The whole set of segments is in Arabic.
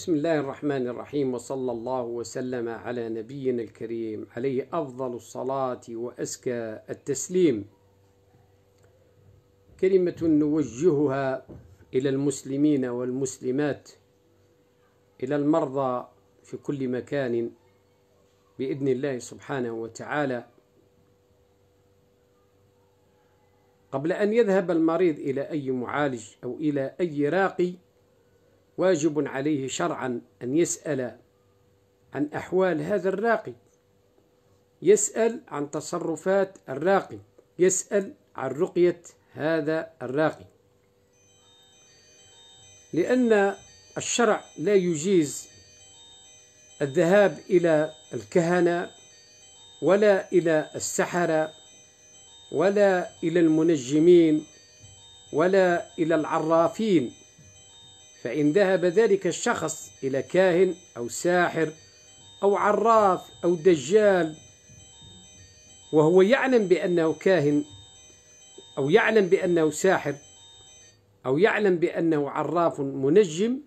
بسم الله الرحمن الرحيم وصلى الله وسلم على نبينا الكريم عليه أفضل الصلاة وأزكى التسليم كلمة نوجهها إلى المسلمين والمسلمات إلى المرضى في كل مكان بإذن الله سبحانه وتعالى قبل أن يذهب المريض إلى أي معالج أو إلى أي راقي واجب عليه شرعا أن يسأل عن أحوال هذا الراقي يسأل عن تصرفات الراقي يسأل عن رقية هذا الراقي لأن الشرع لا يجيز الذهاب إلى الكهنة ولا إلى السحرة ولا إلى المنجمين ولا إلى العرافين فإن ذهب ذلك الشخص إلى كاهن أو ساحر أو عراف أو دجال وهو يعلم بأنه كاهن أو يعلم بأنه ساحر أو يعلم بأنه عراف منجم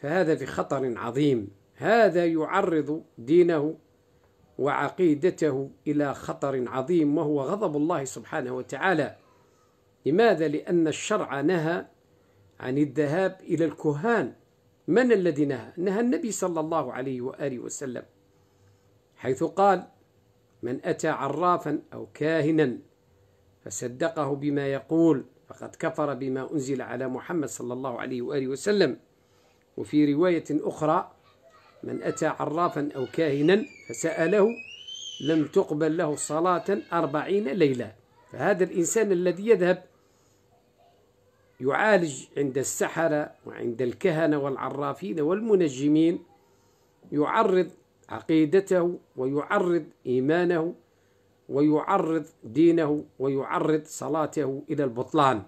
فهذا في خطر عظيم هذا يعرض دينه وعقيدته إلى خطر عظيم وهو غضب الله سبحانه وتعالى لماذا؟ لأن الشرع نهى عن الذهاب إلى الكهان من الذي نهى؟ نهى النبي صلى الله عليه وآله وسلم حيث قال من أتى عرافا أو كاهنا فصدقه بما يقول فقد كفر بما أنزل على محمد صلى الله عليه وآله وسلم وفي رواية أخرى من أتى عرافا أو كاهنا فسأله لم تقبل له صلاة أربعين ليلة فهذا الإنسان الذي يذهب يعالج عند السحرة وعند الكهنة والعرافين والمنجمين يعرض عقيدته ويعرض إيمانه ويعرض دينه ويعرض صلاته إلى البطلان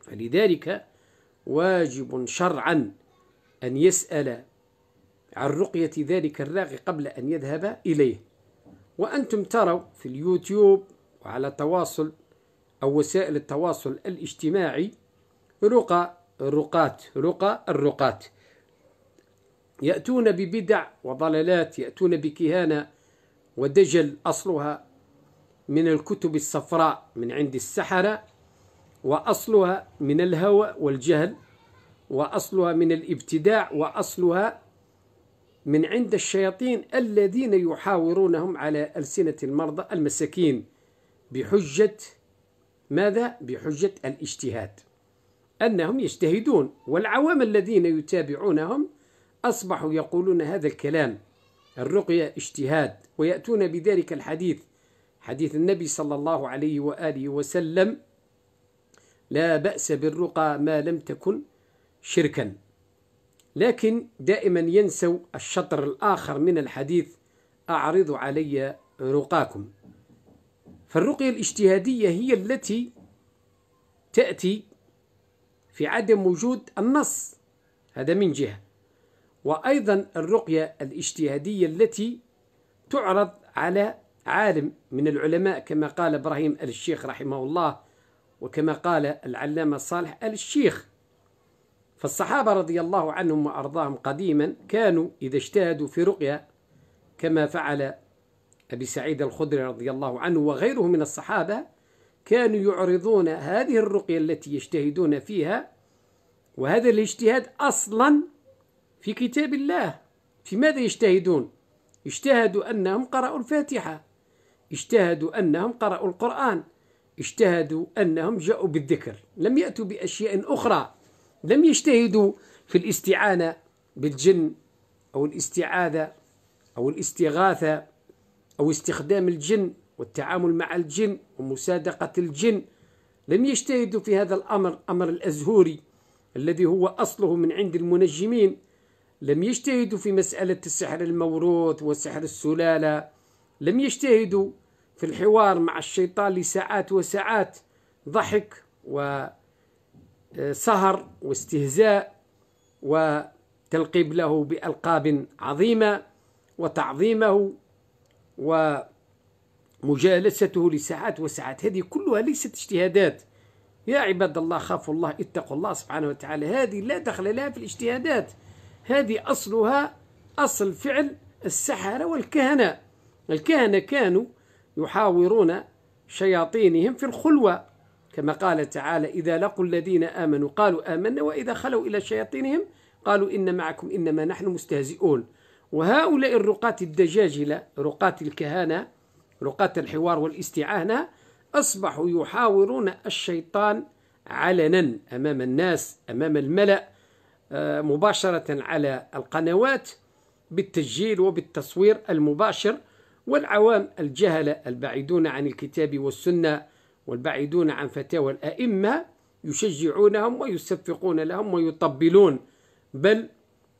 فلذلك واجب شرعا أن يسأل عن رقية ذلك الراغي قبل أن يذهب إليه وأنتم تروا في اليوتيوب وعلى تواصل أو وسائل التواصل الاجتماعي رقى الرقاة رقى الرقاة يأتون ببدع وضلالات يأتون بكهانة ودجل أصلها من الكتب الصفراء من عند السحرة وأصلها من الهوى والجهل وأصلها من الابتداع وأصلها من عند الشياطين الذين يحاورونهم على ألسنة المرضى المساكين بحجة ماذا؟ بحجة الاجتهاد أنهم يجتهدون والعوام الذين يتابعونهم أصبحوا يقولون هذا الكلام الرقية اجتهاد ويأتون بذلك الحديث حديث النبي صلى الله عليه وآله وسلم لا بأس بالرقى ما لم تكن شركا لكن دائما ينسوا الشطر الآخر من الحديث أعرض علي رقاكم فالرقية الاجتهادية هي التي تأتي في عدم وجود النص هذا من جهة وأيضا الرقية الاجتهادية التي تعرض على عالم من العلماء كما قال إبراهيم آل الشيخ رحمه الله وكما قال العلامة صالح آل الشيخ فالصحابة رضي الله عنهم وأرضاهم قديما كانوا إذا اجتهدوا في رقية كما فعل أبي سعيد الخدري رضي الله عنه وغيره من الصحابة كانوا يعرضون هذه الرقية التي يجتهدون فيها وهذا الاجتهاد أصلا في كتاب الله في ماذا يجتهدون؟ اجتهدوا أنهم قرأوا الفاتحة اجتهدوا أنهم قرأوا القرآن اجتهدوا أنهم جاءوا بالذكر لم يأتوا بأشياء أخرى لم يجتهدوا في الاستعانة بالجن أو الاستعاذة أو الاستغاثة أو استخدام الجن والتعامل مع الجن ومصادقة الجن لم يجتهدوا في هذا الأمر أمر الأزهوري الذي هو أصله من عند المنجمين لم يجتهدوا في مسألة السحر الموروث وسحر السلالة لم يجتهدوا في الحوار مع الشيطان لساعات وساعات ضحك وسهر آه، واستهزاء وتلقيب له بألقاب عظيمة وتعظيمه و مجالسته لساعات وساعات هذه كلها ليست اجتهادات يا عباد الله خافوا الله اتقوا الله سبحانه وتعالى هذه لا دخل لها في الاجتهادات هذه أصلها أصل فعل السحرة والكهنة الكهنة كانوا يحاورون شياطينهم في الخلوة كما قال تعالى إذا لقوا الذين آمنوا قالوا آمنا وإذا خلوا إلى شياطينهم قالوا إن معكم إنما نحن مستهزئون وهؤلاء الرقاة الدجاجلة رقاة الكهنة رقاة الحوار والاستعانة أصبحوا يحاورون الشيطان علنا أمام الناس أمام الملأ آه، مباشرة على القنوات بالتسجيل وبالتصوير المباشر والعوام الجهلة البعيدون عن الكتاب والسنة والبعيدون عن فتاوى الأئمة يشجعونهم ويسفقون لهم ويطبلون بل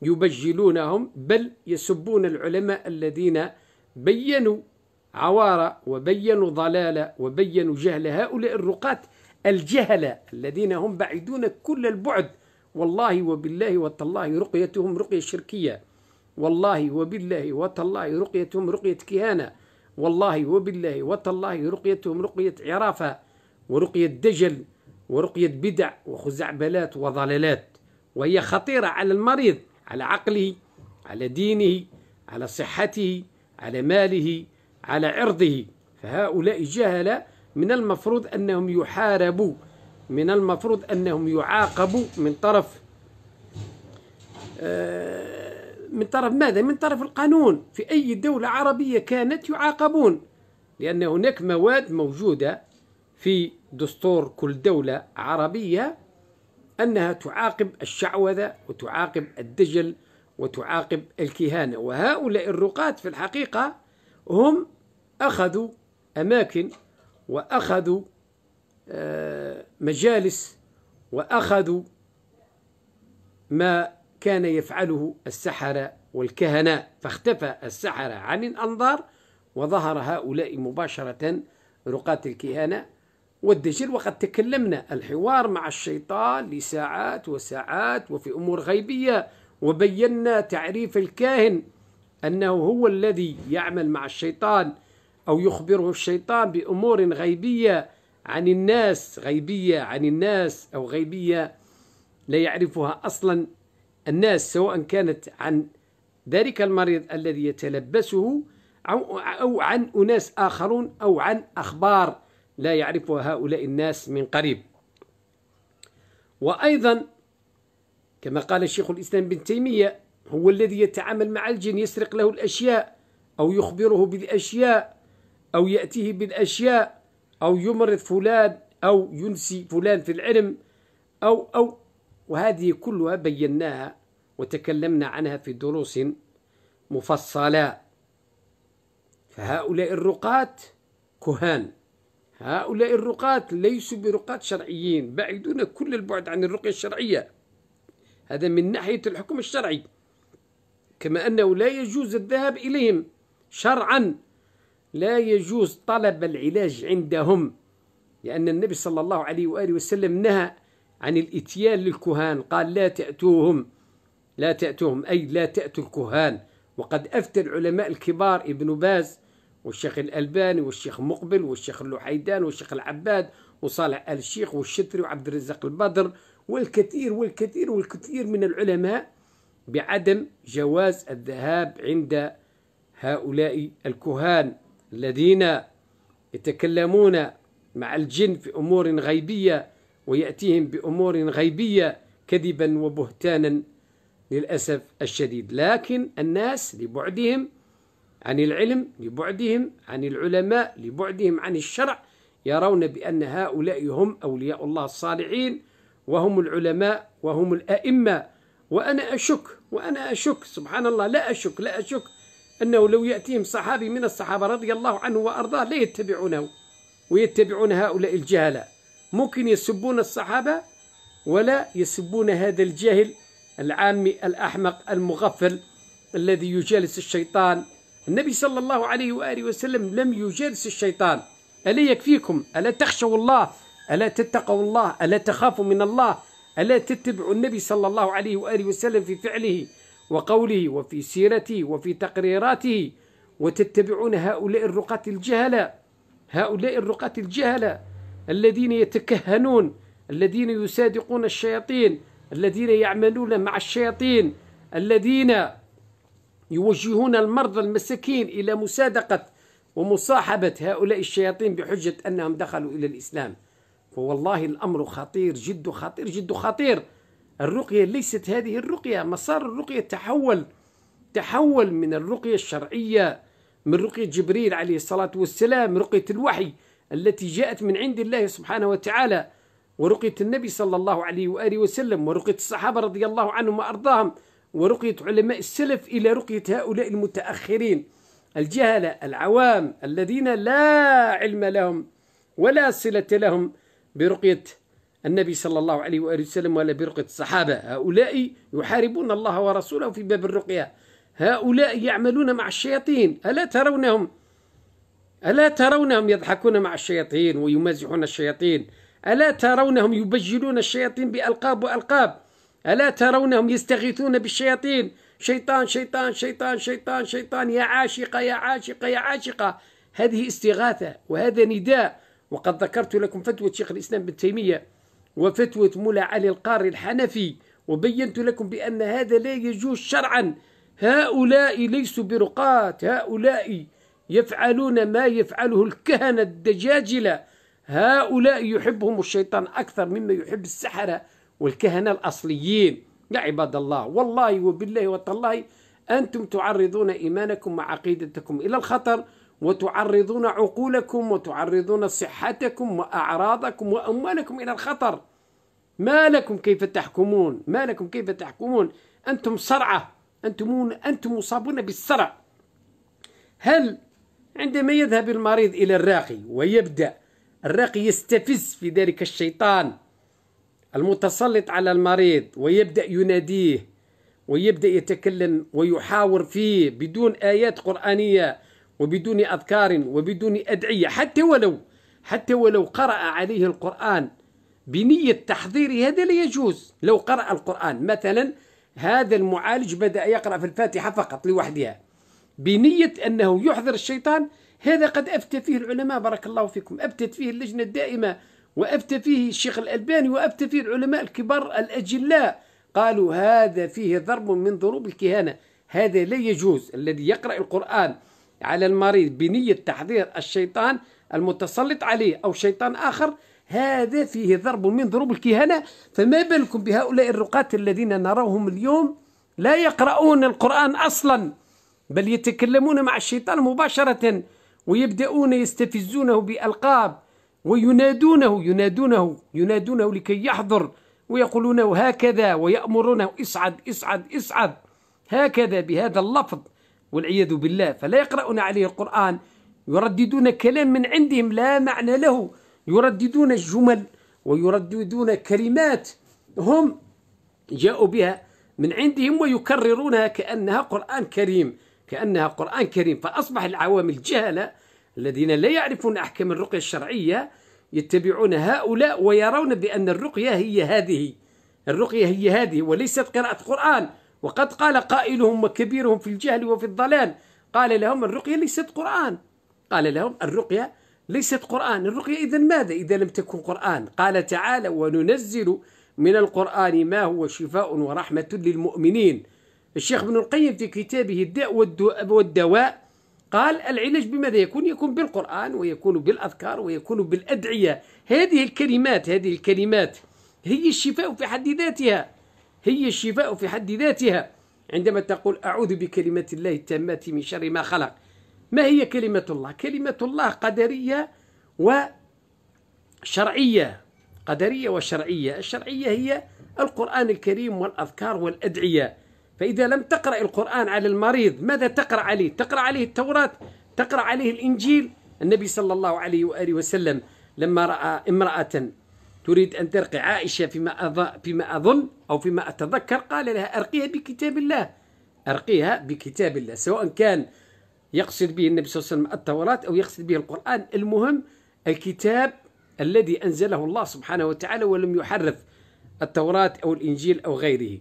يبجلونهم بل يسبون العلماء الذين بينوا عوارة وبينوا ضلالة وبينوا جهل هؤلاء الرقاة الجهلة الذين هم بعيدون كل البعد والله وبالله وتالله رقيتهم رقية شركية والله وبالله وتالله رقيتهم رقية كهانة والله وبالله وتالله رقيتهم رقية عرافة ورقية دجل ورقية بدع وخزعبلات وضلالات وهي خطيرة على المريض على عقله على دينه على صحته على ماله على عرضه فهؤلاء جهلة من المفروض أنهم يحاربوا من المفروض أنهم يعاقبوا من طرف آه، من طرف ماذا؟ من طرف القانون في أي دولة عربية كانت يعاقبون لأن هناك مواد موجودة في دستور كل دولة عربية أنها تعاقب الشعوذة وتعاقب الدجل وتعاقب الكهانة وهؤلاء الرقاة في الحقيقة هم أخذوا أماكن وأخذوا آه، مجالس وأخذوا ما كان يفعله السحرة والكهنة فاختفى السحرة عن الأنظار وظهر هؤلاء مباشرة رقاة الكهانة والدجل وقد تكلمنا الحوار مع الشيطان لساعات وساعات وفي أمور غيبية وبينا تعريف الكاهن أنه هو الذي يعمل مع الشيطان أو يخبره الشيطان بأمور غيبية عن الناس غيبية عن الناس أو غيبية لا يعرفها أصلا الناس سواء كانت عن ذلك المريض الذي يتلبسه أو, عن أناس آخرون أو عن أخبار لا يعرفها هؤلاء الناس من قريب وأيضا كما قال الشيخ الإسلام بن تيمية هو الذي يتعامل مع الجن يسرق له الأشياء أو يخبره بالأشياء أو يأتيه بالأشياء أو يمرض فلان أو ينسي فلان في العلم أو أو وهذه كلها بيناها وتكلمنا عنها في دروس مفصلة فهؤلاء الرقاة كهان هؤلاء الرقاة ليسوا برقاة شرعيين بعيدون كل البعد عن الرقية الشرعية هذا من ناحية الحكم الشرعي كما أنه لا يجوز الذهاب إليهم شرعا لا يجوز طلب العلاج عندهم لأن النبي صلى الله عليه وآله وسلم نهى عن الإتيان للكهان قال لا تأتوهم لا تأتوهم أي لا تأتوا الكهان وقد أفتى العلماء الكبار ابن باز والشيخ الألباني والشيخ مقبل والشيخ اللحيدان والشيخ العباد وصالح آل الشيخ والشتري وعبد الرزاق البدر والكثير والكثير والكثير من العلماء بعدم جواز الذهاب عند هؤلاء الكهان الذين يتكلمون مع الجن في أمور غيبية ويأتيهم بأمور غيبية كذبا وبهتانا للأسف الشديد لكن الناس لبعدهم عن العلم لبعدهم عن العلماء لبعدهم عن الشرع يرون بأن هؤلاء هم أولياء الله الصالحين وهم العلماء وهم الأئمة وأنا أشك وأنا أشك سبحان الله لا أشك لا أشك أنه لو يأتيهم صحابي من الصحابة رضي الله عنه وأرضاه لا يتبعونه ويتبعون هؤلاء الجهلة ممكن يسبون الصحابة ولا يسبون هذا الجاهل العامي الأحمق المغفل الذي يجالس الشيطان النبي صلى الله عليه وآله وسلم لم يجالس الشيطان ألا يكفيكم ألا تخشوا الله ألا تتقوا الله ألا تخافوا من الله ألا تتبع النبي صلى الله عليه وآله وسلم في فعله وقوله وفي سيرته وفي تقريراته وتتبعون هؤلاء الرقاة الجهلة هؤلاء الرقاة الجهلة الذين يتكهنون الذين يصادقون الشياطين الذين يعملون مع الشياطين الذين يوجهون المرضى المساكين إلى مصادقة ومصاحبة هؤلاء الشياطين بحجة أنهم دخلوا إلى الإسلام فوالله الأمر خطير جد خطير جد خطير الرقية ليست هذه الرقية مسار الرقية تحول تحول من الرقية الشرعية من رقية جبريل عليه الصلاة والسلام رقية الوحي التي جاءت من عند الله سبحانه وتعالى ورقية النبي صلى الله عليه وآله وسلم ورقية الصحابة رضي الله عنهم وأرضاهم ورقية علماء السلف إلى رقية هؤلاء المتأخرين الجهلة العوام الذين لا علم لهم ولا صلة لهم برقية النبي صلى الله عليه وآله وسلم ولا برقية الصحابة هؤلاء يحاربون الله ورسوله في باب الرقية هؤلاء يعملون مع الشياطين ألا ترونهم ألا ترونهم يضحكون مع الشياطين ويمازحون الشياطين ألا ترونهم يبجلون الشياطين بألقاب وألقاب ألا ترونهم يستغيثون بالشياطين شيطان شيطان شيطان شيطان شيطان يا عاشقة يا عاشقة يا عاشقة هذه استغاثة وهذا نداء وقد ذكرت لكم فتوى شيخ الإسلام بن تيمية وفتوى مولى علي القاري الحنفي وبينت لكم بأن هذا لا يجوز شرعا هؤلاء ليسوا برقاة هؤلاء يفعلون ما يفعله الكهنة الدجاجلة هؤلاء يحبهم الشيطان أكثر مما يحب السحرة والكهنة الأصليين يا عباد الله والله وبالله وتالله أنتم تعرضون إيمانكم وعقيدتكم إلى الخطر وتعرضون عقولكم وتعرضون صحتكم وأعراضكم وأموالكم إلى الخطر ما لكم كيف تحكمون ما لكم كيف تحكمون أنتم صرعة أنتم, أنتم مصابون بالصرع هل عندما يذهب المريض إلى الراقي ويبدأ الراقي يستفز في ذلك الشيطان المتسلط على المريض ويبدأ يناديه ويبدأ يتكلم ويحاور فيه بدون آيات قرآنية وبدون أذكار وبدون أدعية حتى ولو حتى ولو قرأ عليه القرآن بنية تحضير هذا لا يجوز لو قرأ القرآن مثلا هذا المعالج بدأ يقرأ في الفاتحة فقط لوحدها بنية أنه يحضر الشيطان هذا قد أفتى فيه العلماء بارك الله فيكم أفتت فيه اللجنة الدائمة وأفتى فيه الشيخ الألباني وأفتى فيه العلماء الكبار الأجلاء قالوا هذا فيه ضرب من ضروب الكهانة هذا لا يجوز الذي يقرأ القرآن على المريض بنية تحذير الشيطان المتسلط عليه أو شيطان آخر هذا فيه ضرب من ضروب الكهانة فما بالكم بهؤلاء الرقاة الذين نراهم اليوم لا يقرؤون القرآن أصلا بل يتكلمون مع الشيطان مباشرة ويبدأون يستفزونه بألقاب وينادونه ينادونه ينادونه لكي يحضر ويقولون هكذا ويأمرونه اصعد اصعد اصعد هكذا بهذا اللفظ والعياذ بالله فلا يقرؤون عليه القرآن يرددون كلام من عندهم لا معنى له يرددون الجمل ويرددون كلمات هم جاءوا بها من عندهم ويكررونها كأنها قرآن كريم كأنها قرآن كريم فأصبح العوام الجهلة الذين لا يعرفون أحكام الرقية الشرعية يتبعون هؤلاء ويرون بأن الرقية هي هذه الرقية هي هذه وليست قراءة قرآن وقد قال قائلهم وكبيرهم في الجهل وفي الضلال قال لهم الرقية ليست قرآن قال لهم الرقية ليست قرآن الرقية إذا ماذا إذا لم تكن قرآن قال تعالى وننزل من القرآن ما هو شفاء ورحمة للمؤمنين الشيخ ابن القيم في كتابه الداء والدواء قال العلاج بماذا يكون يكون بالقرآن ويكون بالأذكار ويكون بالأدعية هذه الكلمات هذه الكلمات هي الشفاء في حد ذاتها هي الشفاء في حد ذاتها عندما تقول أعوذ بكلمة الله التامة من شر ما خلق ما هي كلمة الله؟ كلمة الله قدرية وشرعية قدرية وشرعية الشرعية هي القرآن الكريم والأذكار والأدعية فإذا لم تقرأ القرآن على المريض ماذا تقرأ عليه؟ تقرأ عليه التوراة تقرأ عليه الإنجيل النبي صلى الله عليه وآله وسلم لما رأى امرأة تريد أن ترقي عائشة فيما, أظ... فيما أظن أو فيما أتذكر قال لها أرقيها بكتاب الله أرقيها بكتاب الله سواء كان يقصد به النبي صلى الله عليه وسلم التوراة أو يقصد به القرآن المهم الكتاب الذي أنزله الله سبحانه وتعالى ولم يحرف التوراة أو الإنجيل أو غيره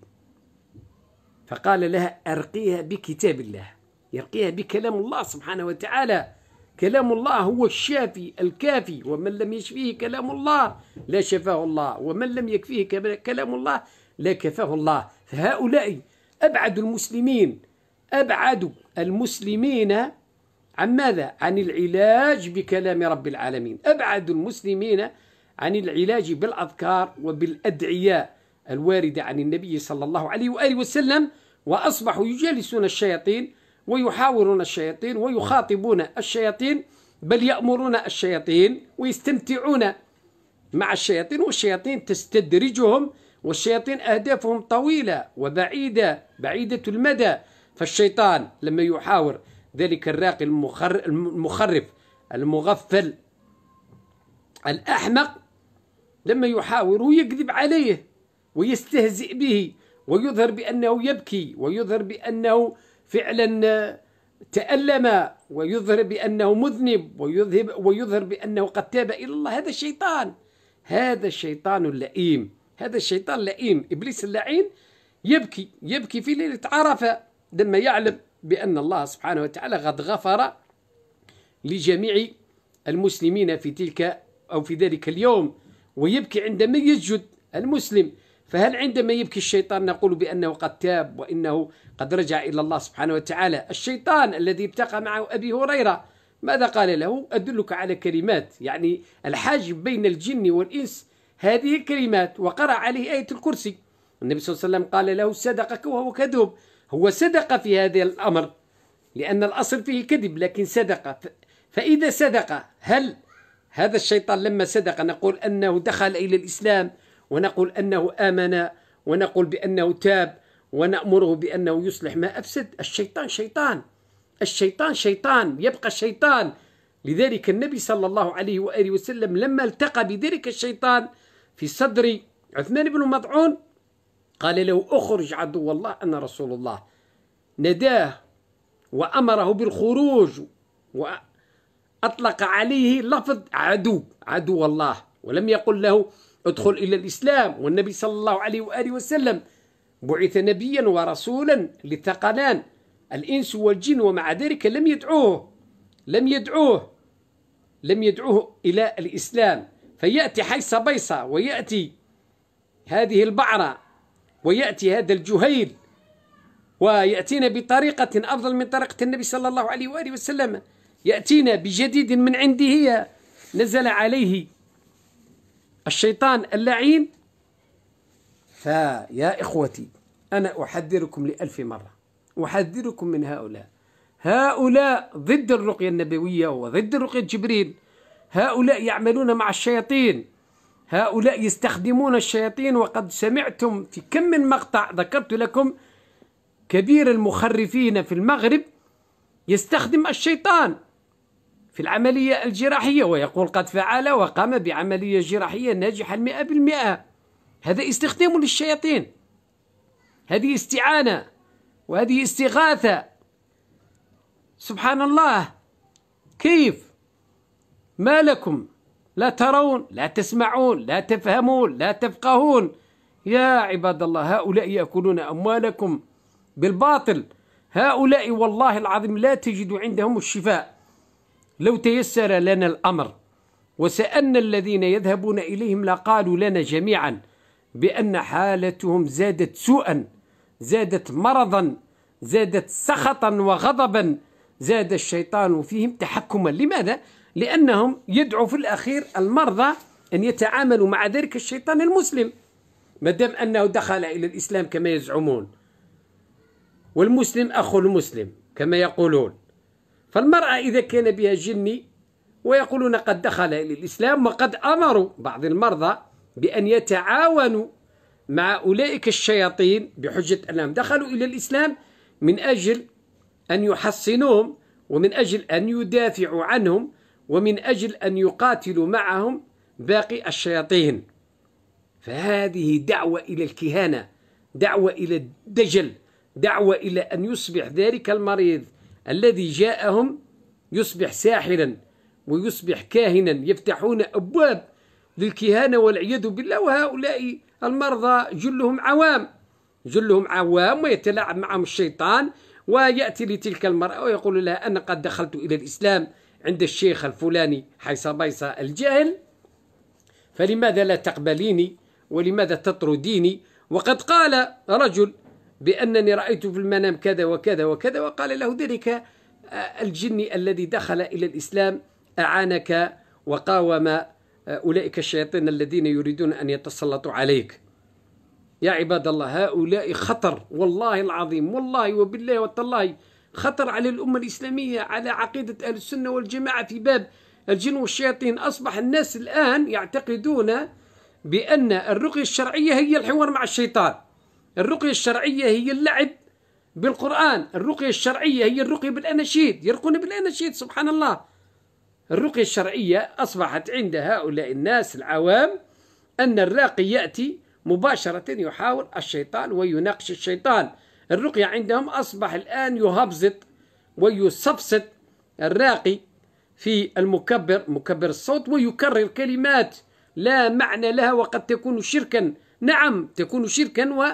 فقال لها أرقيها بكتاب الله يرقيها بكلام الله سبحانه وتعالى كلام الله هو الشافي الكافي ومن لم يشفيه كلام الله لا شفاه الله ومن لم يكفيه كلام الله لا كفاه الله فهؤلاء أبعد المسلمين أبعد المسلمين عن ماذا؟ عن العلاج بكلام رب العالمين أبعد المسلمين عن العلاج بالأذكار وبالأدعياء الواردة عن النبي صلى الله عليه وآله وسلم وأصبحوا يجالسون الشياطين ويحاورون الشياطين ويخاطبون الشياطين بل يأمرون الشياطين ويستمتعون مع الشياطين والشياطين تستدرجهم والشياطين أهدافهم طويلة وبعيدة بعيدة المدى فالشيطان لما يحاور ذلك الراقي المخرف المغفل الأحمق لما يحاوره يكذب عليه ويستهزئ به ويظهر بأنه يبكي ويظهر بأنه فعلا تألم ويظهر بأنه مذنب ويذهب ويظهر بأنه قد تاب إلى الله هذا الشيطان هذا الشيطان اللئيم هذا الشيطان اللئيم إبليس اللعين يبكي يبكي في ليلة عرفة لما يعلم بأن الله سبحانه وتعالى قد غفر لجميع المسلمين في تلك أو في ذلك اليوم ويبكي عندما يسجد المسلم فهل عندما يبكي الشيطان نقول بأنه قد تاب وإنه قد رجع إلى الله سبحانه وتعالى الشيطان الذي ابتقى معه أبي هريرة ماذا قال له أدلك على كلمات يعني الحاجب بين الجن والإنس هذه الكلمات وقرأ عليه آية الكرسي النبي صلى الله عليه وسلم قال له صدقك وهو كذب هو صدق في هذا الأمر لأن الأصل فيه كذب لكن صدق فإذا صدق هل هذا الشيطان لما صدق نقول أنه دخل إلى الإسلام ونقول أنه آمن ونقول بأنه تاب ونأمره بأنه يصلح ما أفسد الشيطان شيطان الشيطان شيطان يبقى الشيطان لذلك النبي صلى الله عليه وآله وسلم لما التقى بذلك الشيطان في صدر عثمان بن مضعون قال له أخرج عدو الله أنا رسول الله نداه وأمره بالخروج وأطلق عليه لفظ عدو عدو الله ولم يقل له ادخل إلى الإسلام والنبي صلى الله عليه وآله وسلم بعث نبيا ورسولا للثقلان الإنس والجن ومع ذلك لم يدعوه لم يدعوه لم يدعوه إلى الإسلام فيأتي حيص بيصة ويأتي هذه البعرة ويأتي هذا الجهيل ويأتينا بطريقة أفضل من طريقة النبي صلى الله عليه وآله وسلم يأتينا بجديد من عنده نزل عليه الشيطان اللعين فيا إخوتي أنا أحذركم لألف مرة أحذركم من هؤلاء هؤلاء ضد الرقية النبوية وضد رقية جبريل هؤلاء يعملون مع الشياطين هؤلاء يستخدمون الشياطين وقد سمعتم في كم من مقطع ذكرت لكم كبير المخرفين في المغرب يستخدم الشيطان في العملية الجراحية ويقول قد فعل وقام بعملية جراحية ناجحة المئة بالمئة هذا استخدام للشياطين هذه استعانة وهذه استغاثة سبحان الله كيف ما لكم لا ترون لا تسمعون لا تفهمون لا تفقهون يا عباد الله هؤلاء يأكلون أموالكم بالباطل هؤلاء والله العظيم لا تجد عندهم الشفاء لو تيسر لنا الأمر وسألنا الذين يذهبون إليهم لقالوا لنا جميعا بأن حالتهم زادت سوءا زادت مرضا زادت سخطا وغضبا زاد الشيطان فيهم تحكما لماذا؟ لأنهم يدعو في الأخير المرضى أن يتعاملوا مع ذلك الشيطان المسلم ما دام أنه دخل إلى الإسلام كما يزعمون والمسلم أخو المسلم كما يقولون فالمرأة إذا كان بها جني ويقولون قد دخل إلى الإسلام وقد أمروا بعض المرضى بأن يتعاونوا مع أولئك الشياطين بحجة أنهم دخلوا إلى الإسلام من أجل أن يحصنوهم ومن أجل أن يدافعوا عنهم ومن أجل أن يقاتلوا معهم باقي الشياطين فهذه دعوة إلى الكهانة دعوة إلى الدجل دعوة إلى أن يصبح ذلك المريض الذي جاءهم يصبح ساحرا ويصبح كاهنا يفتحون أبواب للكهانة والعياذ بالله وهؤلاء المرضى جلهم عوام جلهم عوام ويتلاعب معهم الشيطان ويأتي لتلك المرأة ويقول لها أنا قد دخلت إلى الإسلام عند الشيخ الفلاني حيص بيص الجاهل فلماذا لا تقبليني ولماذا تطرديني وقد قال رجل بأنني رأيت في المنام كذا وكذا وكذا وقال له ذلك آه، الجني الذي دخل إلى الإسلام أعانك وقاوم آه، أولئك الشياطين الذين يريدون أن يتسلطوا عليك يا عباد الله هؤلاء خطر والله العظيم والله وبالله والله خطر على الأمة الإسلامية على عقيدة أهل السنة والجماعة في باب الجن والشياطين أصبح الناس الآن يعتقدون بأن الرقية الشرعية هي الحوار مع الشيطان الرقية الشرعية هي اللعب بالقرآن الرقية الشرعية هي الرقية بالأناشيد يرقون بالأناشيد سبحان الله الرقية الشرعية أصبحت عند هؤلاء الناس العوام أن الراقي يأتي مباشرة يحاول الشيطان ويناقش الشيطان الرقية عندهم أصبح الآن يهبزط ويسبسط الراقي في المكبر مكبر الصوت ويكرر كلمات لا معنى لها وقد تكون شركا نعم تكون شركا و.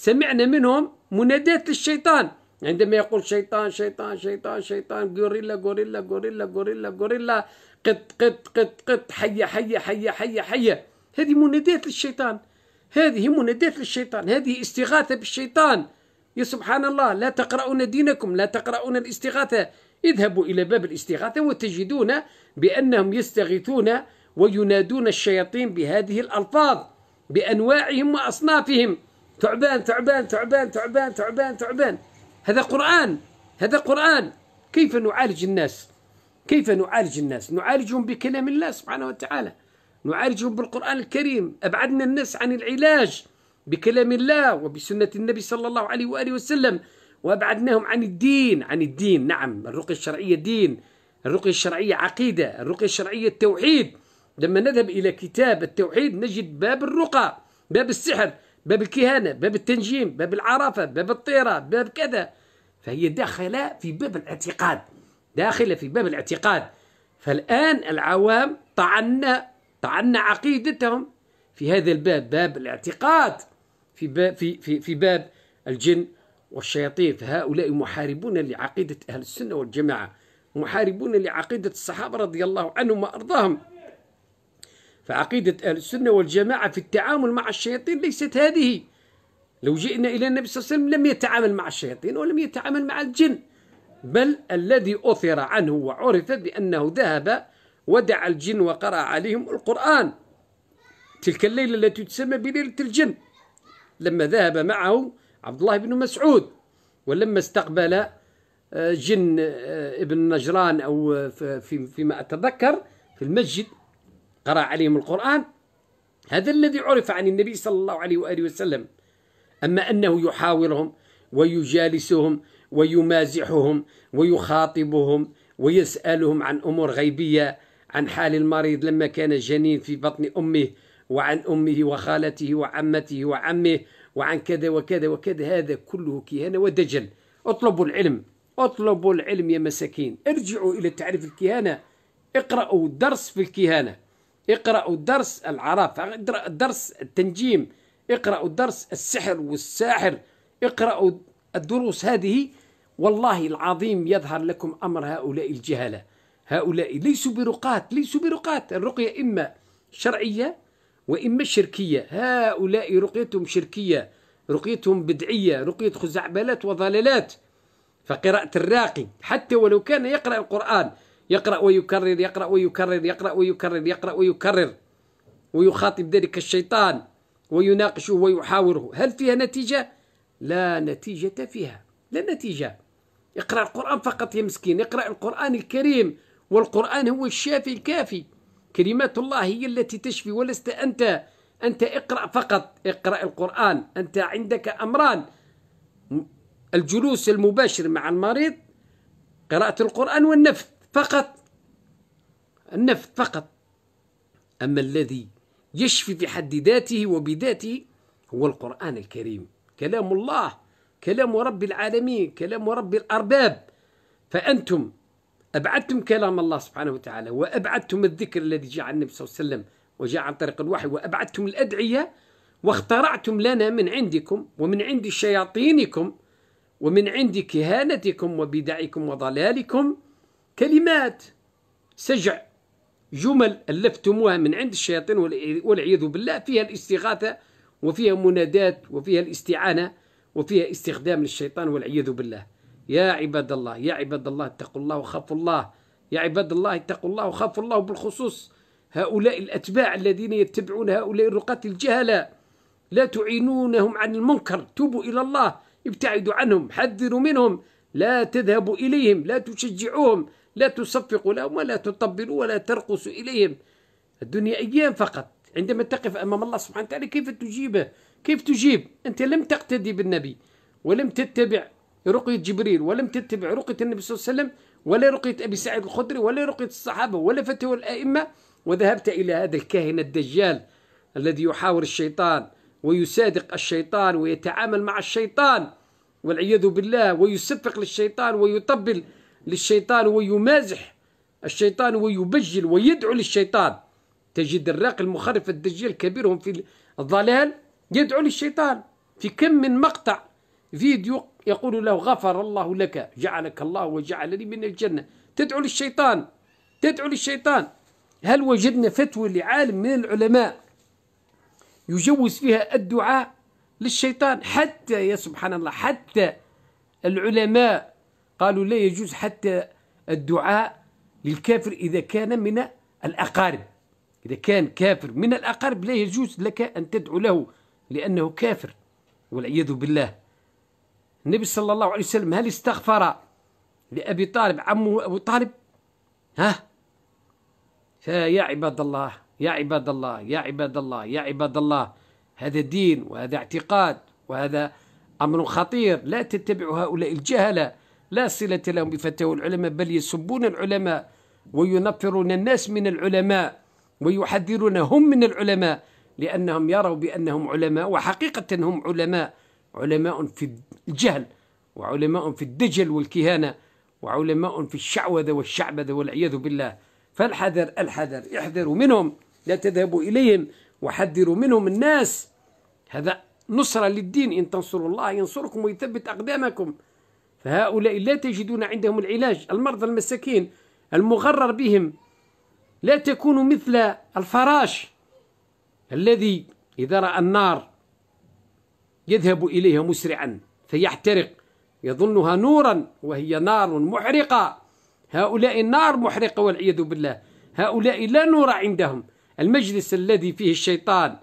سمعنا منهم منادات للشيطان عندما يقول شيطان شيطان شيطان شيطان غوريلا غوريلا غوريلا غوريلا غوريلا قط قط قط قط حية حية حية حية حية هذه منادات للشيطان هذه منادات للشيطان هذه استغاثة بالشيطان يا سبحان الله لا تقرؤون دينكم لا تقرؤون الاستغاثة اذهبوا إلى باب الاستغاثة وتجدون بأنهم يستغيثون وينادون الشياطين بهذه الألفاظ بأنواعهم وأصنافهم تعبان تعبان تعبان تعبان تعبان تعبان هذا قرآن هذا قرآن كيف نعالج الناس كيف نعالج الناس نعالجهم بكلام الله سبحانه وتعالى نعالجهم بالقرآن الكريم أبعدنا الناس عن العلاج بكلام الله وبسنة النبي صلى الله عليه وآله وسلم وأبعدناهم عن الدين عن الدين نعم الرقية الشرعية دين الرقية الشرعية عقيدة الرقية الشرعية التوحيد لما نذهب إلى كتاب التوحيد نجد باب الرقى باب السحر باب الكهانة باب التنجيم باب العرفة باب الطيرة باب كذا فهي داخلة في باب الاعتقاد داخلة في باب الاعتقاد فالآن العوام طعنا طعنا عقيدتهم في هذا الباب باب الاعتقاد في باب في في, في باب الجن والشياطين فهؤلاء محاربون لعقيدة أهل السنة والجماعة محاربون لعقيدة الصحابة رضي الله عنهم وأرضاهم فعقيدة أهل السنة والجماعة في التعامل مع الشياطين ليست هذه لو جئنا إلى النبي صلى الله عليه وسلم لم يتعامل مع الشياطين ولم يتعامل مع الجن بل الذي أثر عنه وعرف بأنه ذهب ودع الجن وقرأ عليهم القرآن تلك الليلة التي تسمى بليلة الجن لما ذهب معه عبد الله بن مسعود ولما استقبل آه، جن آه، ابن نجران أو آه، فيما أتذكر في المسجد قرأ عليهم القرآن هذا الذي عرف عن النبي صلى الله عليه وآله وسلم أما أنه يحاورهم ويجالسهم ويمازحهم ويخاطبهم ويسألهم عن أمور غيبية عن حال المريض لما كان جنين في بطن أمه وعن أمه وخالته وعمته وعمه وعن كذا وكذا وكذا هذا كله كهانة ودجل اطلبوا العلم اطلبوا العلم يا مساكين ارجعوا إلى تعريف الكهانة اقرأوا درس في الكهانة اقرأوا درس العراف اقرأوا درس التنجيم اقرأوا درس السحر والساحر اقرأوا الدروس هذه والله العظيم يظهر لكم أمر هؤلاء الجهلة هؤلاء ليسوا برقاة ليسوا برقاة الرقية إما شرعية وإما شركية هؤلاء رقيتهم شركية رقيتهم بدعية رقية خزعبلات وضلالات فقراءة الراقي حتى ولو كان يقرأ القرآن يقرأ ويكرر يقرأ ويكرر يقرأ ويكرر يقرأ ويكرر ويخاطب ذلك الشيطان ويناقشه ويحاوره هل فيها نتيجة؟ لا نتيجة فيها لا نتيجة اقرأ القرآن فقط يا مسكين اقرأ القرآن الكريم والقرآن هو الشافي الكافي كلمات الله هي التي تشفي ولست أنت أنت اقرأ فقط اقرأ القرآن أنت عندك أمران الجلوس المباشر مع المريض قراءة القرآن والنفث فقط النفط فقط أما الذي يشفي في حد ذاته وبذاته هو القرآن الكريم كلام الله كلام رب العالمين كلام رب الأرباب فأنتم أبعدتم كلام الله سبحانه وتعالى وأبعدتم الذكر الذي جاء عن النبي صلى الله عليه وسلم وجاء عن طريق الوحي وأبعدتم الأدعية واخترعتم لنا من عندكم ومن عند شياطينكم ومن عند كهانتكم وبدعكم وضلالكم كلمات سجع جمل ألفتموها من عند الشياطين والعياذ بالله فيها الاستغاثة وفيها منادات وفيها الاستعانة وفيها استخدام للشيطان والعياذ بالله يا عباد الله يا عباد الله اتقوا الله وخافوا الله يا عباد الله اتقوا الله وخافوا الله بالخصوص هؤلاء الأتباع الذين يتبعون هؤلاء الرقاة الجهلة لا تعينونهم عن المنكر توبوا إلى الله ابتعدوا عنهم حذروا منهم لا تذهبوا إليهم لا تشجعوهم لا تصفق لهم ولا تطبل ولا ترقص إليهم الدنيا أيام فقط عندما تقف أمام الله سبحانه وتعالى كيف تجيبه كيف تجيب أنت لم تقتدي بالنبي ولم تتبع رقية جبريل ولم تتبع رقية النبي صلى الله عليه وسلم ولا رقية أبي سعيد الخدري ولا رقية الصحابة ولا فتوى الأئمة وذهبت إلى هذا الكاهن الدجال الذي يحاور الشيطان ويصادق الشيطان ويتعامل مع الشيطان والعياذ بالله ويصفق للشيطان ويطبل للشيطان ويمازح الشيطان ويبجل ويدعو للشيطان تجد الراقي المخرف الدجال كبيرهم في الضلال يدعو للشيطان في كم من مقطع فيديو يقول له غفر الله لك جعلك الله وجعلني من الجنة تدعو للشيطان تدعو للشيطان هل وجدنا فتوى لعالم من العلماء يجوز فيها الدعاء للشيطان حتى يا سبحان الله حتى العلماء قالوا لا يجوز حتى الدعاء للكافر إذا كان من الأقارب إذا كان كافر من الأقارب لا يجوز لك أن تدعو له لأنه كافر والعياذ بالله النبي صلى الله عليه وسلم هل استغفر لأبي طالب عمه أبو طالب ها فيا عباد الله يا عباد الله يا عباد الله يا عباد الله هذا دين وهذا اعتقاد وهذا أمر خطير لا تتبع هؤلاء الجهلة لا صلة لهم بفتاوى العلماء بل يسبون العلماء وينفرون الناس من العلماء ويحذرون هم من العلماء لأنهم يروا بأنهم علماء وحقيقة هم علماء علماء في الجهل وعلماء في الدجل والكهانة وعلماء في الشعوذة والشعبذة والعياذ بالله فالحذر الحذر احذروا منهم لا تذهبوا إليهم وحذروا منهم الناس هذا نصرة للدين إن تنصروا الله ينصركم ويثبت أقدامكم فهؤلاء لا تجدون عندهم العلاج المرضى المساكين المغرر بهم لا تكون مثل الفراش الذي إذا رأى النار يذهب إليها مسرعا فيحترق يظنها نورا وهي نار محرقة هؤلاء النار محرقة والعياذ بالله هؤلاء لا نور عندهم المجلس الذي فيه الشيطان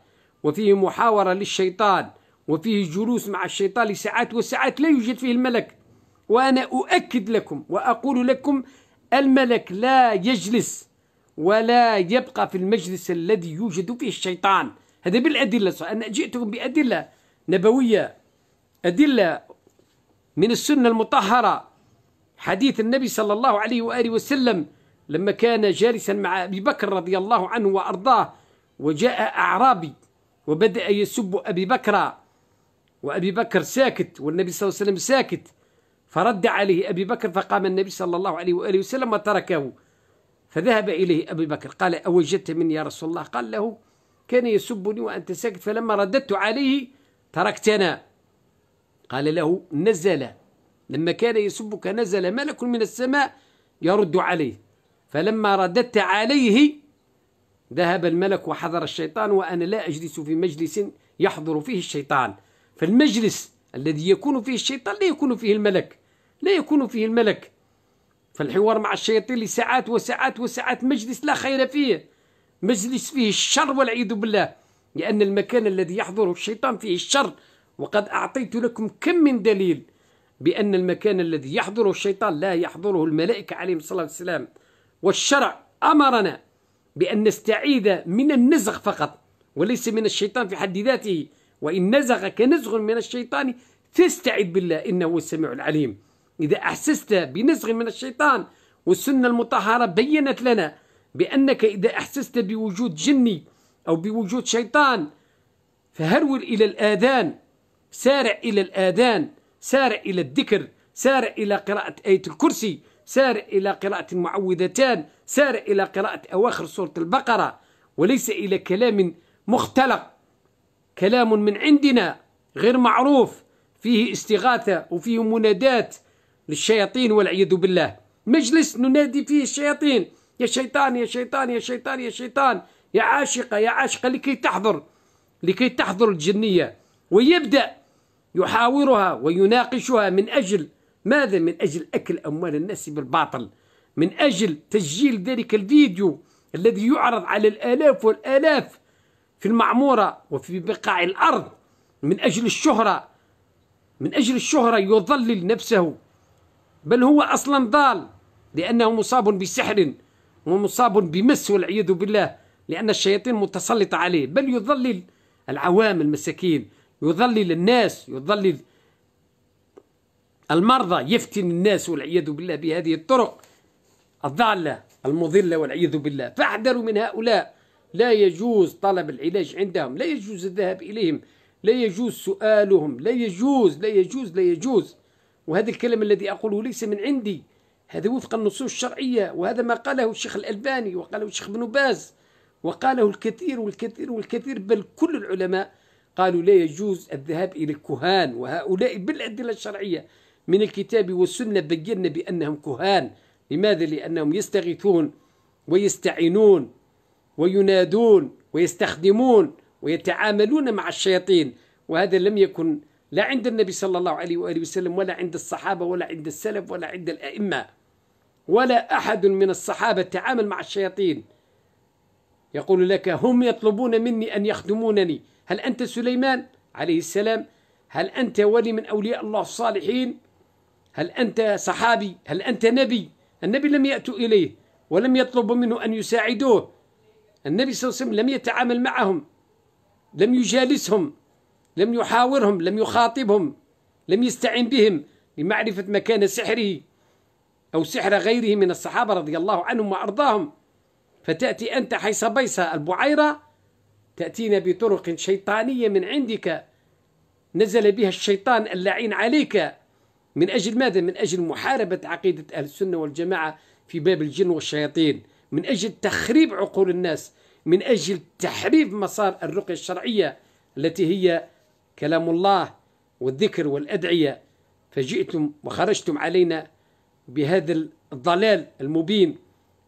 وفيه محاورة للشيطان وفيه جلوس مع الشيطان لساعات وساعات لا يوجد فيه الملك وأنا أؤكد لكم وأقول لكم الملك لا يجلس ولا يبقى في المجلس الذي يوجد فيه الشيطان هذا بالأدلة أنا جئتكم بأدلة نبوية أدلة من السنة المطهرة حديث النبي صلى الله عليه وآله وسلم لما كان جالسا مع أبي بكر رضي الله عنه وأرضاه وجاء أعرابي وبدأ يسب أبي بكر وأبي بكر ساكت والنبي صلى الله عليه وسلم ساكت فرد عليه أبي بكر فقام النبي صلى الله عليه وآله وسلم وتركه فذهب إليه أبي بكر قال أوجدت مني يا رسول الله قال له كان يسبني وأنت ساكت فلما رددت عليه تركتنا قال له نزل لما كان يسبك نزل ملك من السماء يرد عليه فلما رددت عليه ذهب الملك وحضر الشيطان وأنا لا أجلس في مجلس يحضر فيه الشيطان فالمجلس الذي يكون فيه الشيطان لا يكون فيه الملك لا يكون فيه الملك فالحوار مع الشياطين لساعات وساعات وساعات مجلس لا خير فيه مجلس فيه الشر والعياذ بالله لأن المكان الذي يحضره الشيطان فيه الشر وقد أعطيت لكم كم من دليل بأن المكان الذي يحضره الشيطان لا يحضره الملائكة عليهم الصلاة والسلام والشرع أمرنا بأن نستعيد من النزغ فقط وليس من الشيطان في حد ذاته وإن نزغك نزغ من الشيطان فاستعذ بالله إنه هو السميع العليم إذا أحسست بنزغ من الشيطان والسنة المطهرة بيّنت لنا بأنك إذا أحسست بوجود جني أو بوجود شيطان فهرول إلى الآذان سارع إلى الآذان سارع إلى الذكر سارع إلى قراءة آية الكرسي سارع إلى قراءة المعوذتان سارع إلى قراءة أواخر سورة البقرة وليس إلى كلام مختلق كلام من عندنا غير معروف فيه استغاثة وفيه منادات للشياطين والعياذ بالله مجلس ننادي فيه الشياطين يا شيطان يا شيطان يا شيطان يا شيطان يا عاشقة يا عاشقة لكي تحضر لكي تحضر الجنية ويبدأ يحاورها ويناقشها من أجل ماذا من أجل أكل أموال الناس بالباطل من أجل تسجيل ذلك الفيديو الذي يعرض على الآلاف والآلاف في المعمورة وفي بقاع الأرض من أجل الشهرة من أجل الشهرة يضلل نفسه بل هو أصلا ضال لأنه مصاب بسحر ومصاب بمس والعياذ بالله لأن الشياطين متسلطة عليه بل يضلل العوام المساكين يضلل الناس يضلل المرضى يفتن الناس والعياذ بالله بهذه الطرق الضالة المضلة والعياذ بالله فاحذروا من هؤلاء لا يجوز طلب العلاج عندهم لا يجوز الذهاب إليهم لا يجوز سؤالهم لا يجوز لا يجوز لا يجوز وهذا الكلام الذي أقوله ليس من عندي هذا وفق النصوص الشرعية وهذا ما قاله الشيخ الألباني وقاله الشيخ ابن باز وقاله الكثير والكثير والكثير بل كل العلماء قالوا لا يجوز الذهاب إلى الكهان وهؤلاء بالأدلة الشرعية من الكتاب والسنة بينا بأنهم كهان لماذا؟ لأنهم يستغيثون ويستعينون وينادون ويستخدمون ويتعاملون مع الشياطين وهذا لم يكن لا عند النبي صلى الله عليه وآله وسلم ولا عند الصحابة ولا عند السلف ولا عند الأئمة ولا أحد من الصحابة تعامل مع الشياطين يقول لك هم يطلبون مني أن يخدمونني هل أنت سليمان عليه السلام هل أنت ولي من أولياء الله الصالحين هل أنت صحابي هل أنت نبي النبي لم يأتوا إليه ولم يطلبوا منه أن يساعدوه النبي صلى الله عليه وسلم لم يتعامل معهم لم يجالسهم لم يحاورهم لم يخاطبهم لم يستعين بهم لمعرفة مكان سحره أو سحر غيره من الصحابة رضي الله عنهم وأرضاهم فتأتي أنت حيص بيسة البعيرة تأتينا بطرق شيطانية من عندك نزل بها الشيطان اللعين عليك من أجل ماذا؟ من أجل محاربة عقيدة أهل السنة والجماعة في باب الجن والشياطين من أجل تخريب عقول الناس من أجل تحريف مسار الرقية الشرعية التي هي كلام الله والذكر والأدعية فجئتم وخرجتم علينا بهذا الضلال المبين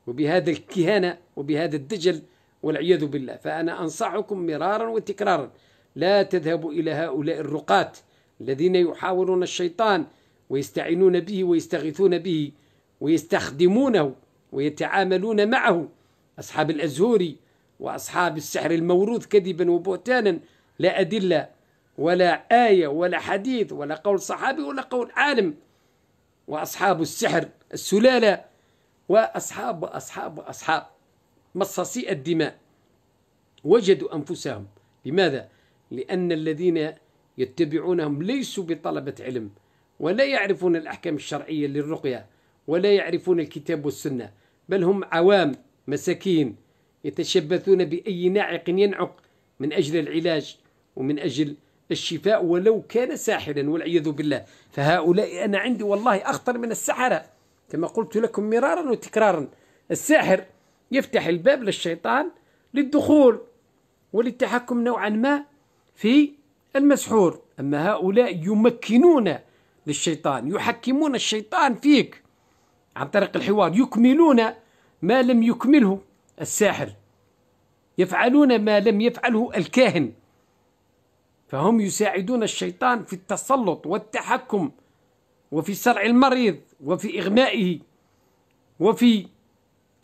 وبهذا الكهانة وبهذا الدجل والعياذ بالله فأنا أنصحكم مرارا وتكرارا لا تذهبوا إلى هؤلاء الرقاة الذين يحاورون الشيطان ويستعينون به ويستغيثون به ويستخدمونه ويتعاملون معه أصحاب الأزهور وأصحاب السحر الموروث كذبا وبهتانا لا أدلة ولا آية ولا حديث ولا قول صحابي ولا قول عالم وأصحاب السحر السلالة وأصحاب وأصحاب وأصحاب مصاصي الدماء وجدوا أنفسهم لماذا؟ لأن الذين يتبعونهم ليسوا بطلبة علم ولا يعرفون الأحكام الشرعية للرقية ولا يعرفون الكتاب والسنة بل هم عوام مساكين يتشبثون بأي ناعق ينعق من أجل العلاج ومن أجل الشفاء ولو كان ساحرا والعياذ بالله فهؤلاء أنا عندي والله أخطر من السحرة كما قلت لكم مرارا وتكرارا الساحر يفتح الباب للشيطان للدخول وللتحكم نوعا ما في المسحور أما هؤلاء يمكنون للشيطان يحكمون الشيطان فيك عن طريق الحوار يكملون ما لم يكمله الساحر يفعلون ما لم يفعله الكاهن فهم يساعدون الشيطان في التسلط والتحكم وفي صرع المريض وفي إغمائه وفي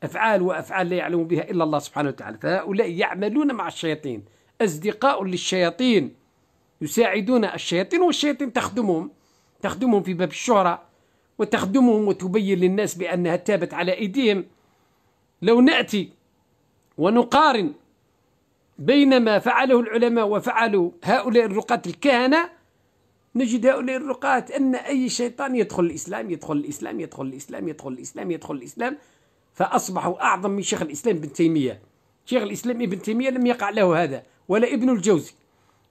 أفعال وأفعال لا يعلم بها إلا الله سبحانه وتعالى فهؤلاء يعملون مع الشياطين أصدقاء للشياطين يساعدون الشياطين والشياطين تخدمهم تخدمهم في باب الشهرة وتخدمهم وتبين للناس بأنها تابت على أيديهم لو نأتي ونقارن بين ما فعله العلماء وفعلوا هؤلاء الرقاة الكهنة نجد هؤلاء الرقاة أن أي شيطان يدخل الإسلام يدخل الإسلام يدخل الإسلام يدخل الإسلام يدخل الإسلام فأصبحوا أعظم من شيخ الإسلام ابن تيمية شيخ الإسلام ابن تيمية لم يقع له هذا ولا ابن الجوزي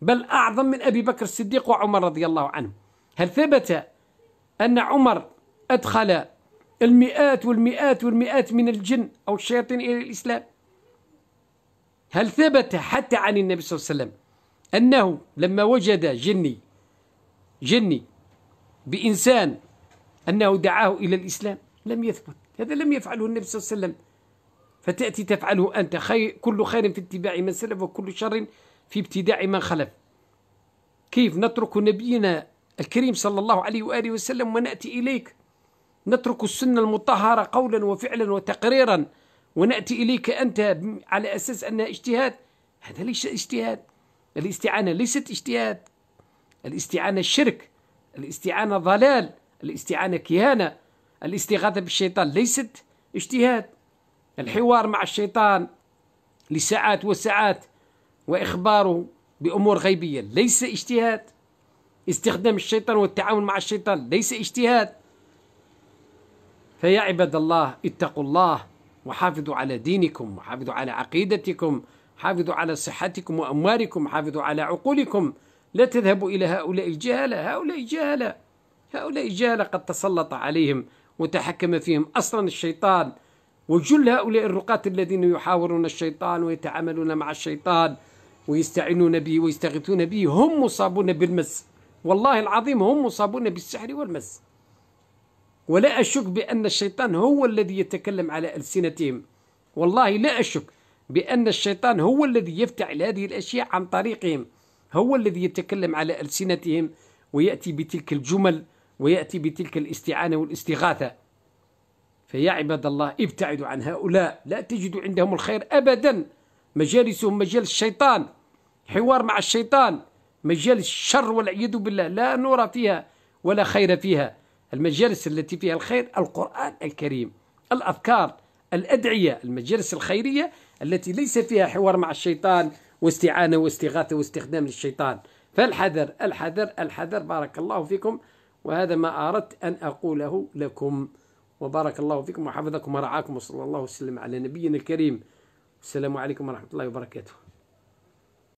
بل أعظم من أبي بكر الصديق وعمر رضي الله عنه هل ثبت أن عمر أدخل المئات والمئات والمئات من الجن أو الشياطين إلى الإسلام هل ثبت حتى عن النبي صلى الله عليه وسلم أنه لما وجد جني جني بإنسان أنه دعاه إلى الإسلام لم يثبت هذا لم يفعله النبي صلى الله عليه وسلم فتأتي تفعله أنت خير كل خير في اتباع من سلف وكل شر في ابتداع من خلف كيف نترك نبينا الكريم صلى الله عليه وآله وسلم ونأتي إليك نترك السنة المطهرة قولا وفعلا وتقريرا ونأتي إليك أنت على أساس أنها اجتهاد هذا ليس اجتهاد الاستعانة ليست اجتهاد الاستعانة شرك الاستعانة ضلال الاستعانة كهانة الاستغاثة بالشيطان ليست اجتهاد الحوار مع الشيطان لساعات وساعات وإخباره بأمور غيبية ليس اجتهاد استخدام الشيطان والتعاون مع الشيطان ليس اجتهاد فيا عباد الله اتقوا الله وحافظوا على دينكم وحافظوا على عقيدتكم حافظوا على صحتكم وأموالكم حافظوا على عقولكم لا تذهبوا إلى هؤلاء الجهلة هؤلاء الجهلة هؤلاء الجهلة قد تسلط عليهم وتحكم فيهم أصلا الشيطان وجل هؤلاء الرقاة الذين يحاورون الشيطان ويتعاملون مع الشيطان ويستعينون به ويستغيثون به هم مصابون بالمس والله العظيم هم مصابون بالسحر والمس ولا أشك بأن الشيطان هو الذي يتكلم على ألسنتهم والله لا أشك بأن الشيطان هو الذي يفتعل هذه الأشياء عن طريقهم هو الذي يتكلم على ألسنتهم ويأتي بتلك الجمل ويأتي بتلك الاستعانة والاستغاثة فيا عباد الله ابتعدوا عن هؤلاء لا تجد عندهم الخير أبدا مجالسهم مجال الشيطان حوار مع الشيطان مجال الشر والعياذ بالله لا نور فيها ولا خير فيها المجالس التي فيها الخير القرآن الكريم الأذكار الأدعية المجالس الخيرية التي ليس فيها حوار مع الشيطان واستعانة واستغاثة واستخدام للشيطان فالحذر الحذر الحذر بارك الله فيكم وهذا ما أردت أن أقوله لكم وبارك الله فيكم وحفظكم ورعاكم وصلى الله وسلم على نبينا الكريم السلام عليكم ورحمة الله وبركاته